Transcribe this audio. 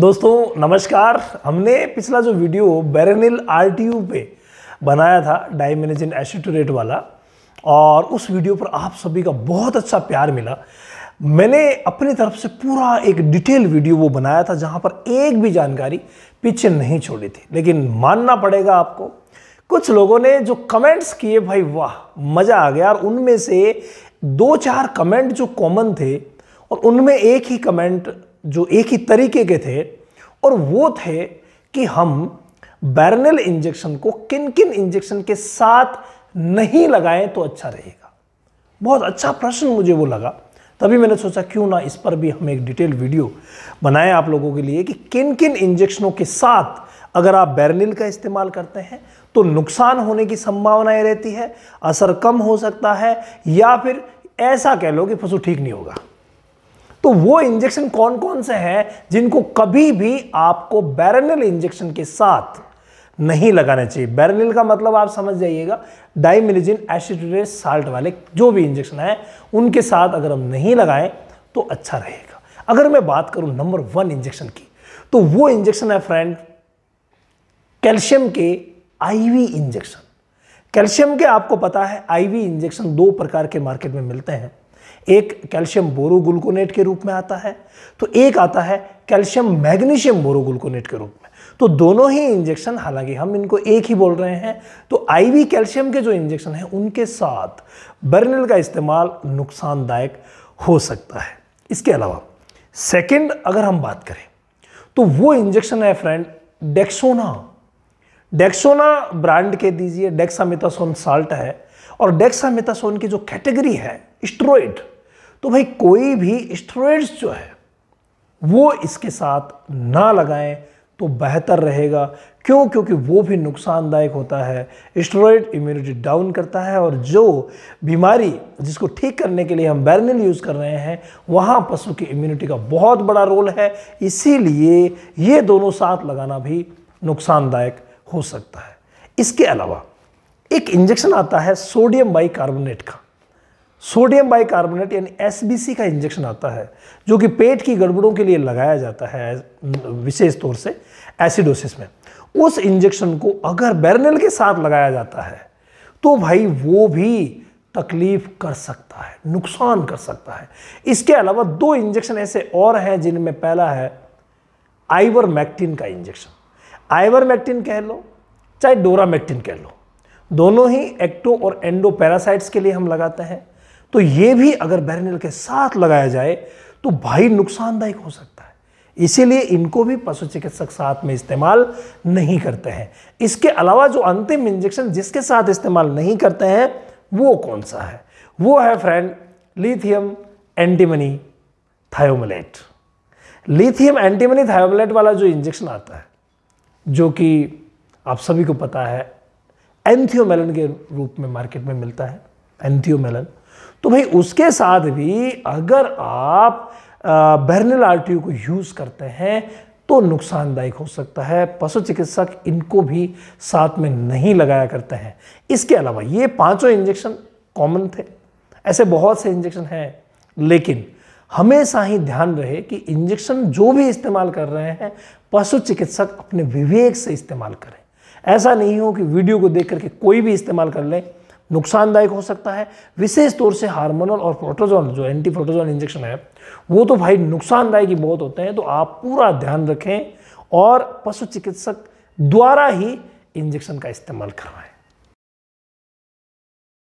दोस्तों नमस्कार हमने पिछला जो वीडियो बेरेनिल आर पे बनाया था डायमेनेजिन एसिटोरेट वाला और उस वीडियो पर आप सभी का बहुत अच्छा प्यार मिला मैंने अपनी तरफ से पूरा एक डिटेल वीडियो वो बनाया था जहाँ पर एक भी जानकारी पीछे नहीं छोड़ी थी लेकिन मानना पड़ेगा आपको कुछ लोगों ने जो कमेंट्स किए भाई वाह मज़ा आ गया और उनमें से दो चार कमेंट जो कॉमन थे और उनमें एक ही कमेंट जो एक ही तरीके के थे और वो थे कि हम बैरनल इंजेक्शन को किन किन इंजेक्शन के साथ नहीं लगाएं तो अच्छा रहेगा बहुत अच्छा प्रश्न मुझे वो लगा तभी मैंने सोचा क्यों ना इस पर भी हम एक डिटेल वीडियो बनाएं आप लोगों के लिए कि किन किन इंजेक्शनों के साथ अगर आप बैरनिल का इस्तेमाल करते हैं तो नुकसान होने की संभावनाएं रहती है असर कम हो सकता है या फिर ऐसा कह लो कि पशु ठीक नहीं होगा तो वो इंजेक्शन कौन कौन से हैं जिनको कभी भी आपको बैरनल इंजेक्शन के साथ नहीं लगाना चाहिए बैरनिल का मतलब आप समझ जाइएगा डाइमिलिजिन एसिडेटेड साल्ट वाले जो भी इंजेक्शन है उनके साथ अगर हम नहीं लगाएं तो अच्छा रहेगा अगर मैं बात करूं नंबर वन इंजेक्शन की तो वो इंजेक्शन है फ्रेंड कैल्शियम के आईवी इंजेक्शन कैल्शियम के आपको पता है आईवी इंजेक्शन दो प्रकार के मार्केट में मिलते हैं एक कैल्शियम बोरोगुलकोनेट के रूप में आता है तो एक आता है कैल्शियम मैग्नीशियम बोरोगुलकोनेट के रूप में तो दोनों ही इंजेक्शन हालांकि हम इनको एक ही बोल रहे हैं तो आईवी कैल्शियम के जो इंजेक्शन है उनके साथ बर्निल का इस्तेमाल नुकसानदायक हो सकता है इसके अलावा सेकंड अगर हम बात करें तो वो इंजेक्शन है फ्रेंड डेक्सोना डेक्सोना ब्रांड के दीजिए डेक्सामेथासोन साल्ट है और डेक्सामेथासोन की जो कैटेगरी है स्ट्रोइड तो भाई कोई भी स्ट्रोइड्स जो है वो इसके साथ ना लगाएं तो बेहतर रहेगा क्यों क्योंकि वो भी नुकसानदायक होता है स्टेरॉइड इम्यूनिटी डाउन करता है और जो बीमारी जिसको ठीक करने के लिए हम बैरनिल यूज़ कर रहे हैं वहाँ पशु की इम्यूनिटी का बहुत बड़ा रोल है इसीलिए ये दोनों साथ लगाना भी नुकसानदायक हो सकता है इसके अलावा एक इंजेक्शन आता है सोडियम बाई का सोडियम बाइकार्बोनेट यानी एसबीसी का इंजेक्शन आता है जो कि पेट की गड़बड़ों के लिए लगाया जाता है विशेष तौर से एसिडोसिस में उस इंजेक्शन को अगर बैरनल के साथ लगाया जाता है तो भाई वो भी तकलीफ कर सकता है नुकसान कर सकता है इसके अलावा दो इंजेक्शन ऐसे और हैं जिनमें पहला है आइवर मैक्टिन का इंजेक्शन आइवर मैक्टिन कह लो चाहे डोरा मैक्टिन कह लो दोनों ही एक्टो और एंडो पैरासाइट्स के लिए हम लगाते हैं तो ये भी अगर बैरिनल के साथ लगाया जाए तो भाई नुकसानदायक हो सकता है इसीलिए इनको भी पशु चिकित्सक साथ में इस्तेमाल नहीं करते हैं इसके अलावा जो अंतिम इंजेक्शन जिसके साथ इस्तेमाल नहीं करते हैं वो कौन सा है वो है friend lithium antimony thiomalate lithium antimony thiomalate वाला जो इंजेक्शन आता है जो कि आप सभी को पता है एंथियोमेलन के रूप में मार्केट में मिलता है एंथियोमेलन तो भाई उसके साथ भी अगर आप बैरनल आर को यूज़ करते हैं तो नुकसानदायक हो सकता है पशु चिकित्सक इनको भी साथ में नहीं लगाया करते हैं इसके अलावा ये पांचों इंजेक्शन कॉमन थे ऐसे बहुत से इंजेक्शन हैं लेकिन हमेशा ही ध्यान रहे कि इंजेक्शन जो भी इस्तेमाल कर रहे हैं पशु चिकित्सक अपने विवेक से इस्तेमाल करें ऐसा नहीं हो कि वीडियो को देख करके कोई भी इस्तेमाल कर लें नुकसानदायक हो सकता है विशेष तौर से हार्मोनल और प्रोटोजोन जो एंटी प्रोटोजोन इंजेक्शन है वो तो भाई नुकसानदायक ही बहुत होते हैं तो आप पूरा ध्यान रखें और पशु चिकित्सक द्वारा ही इंजेक्शन का इस्तेमाल करवाएं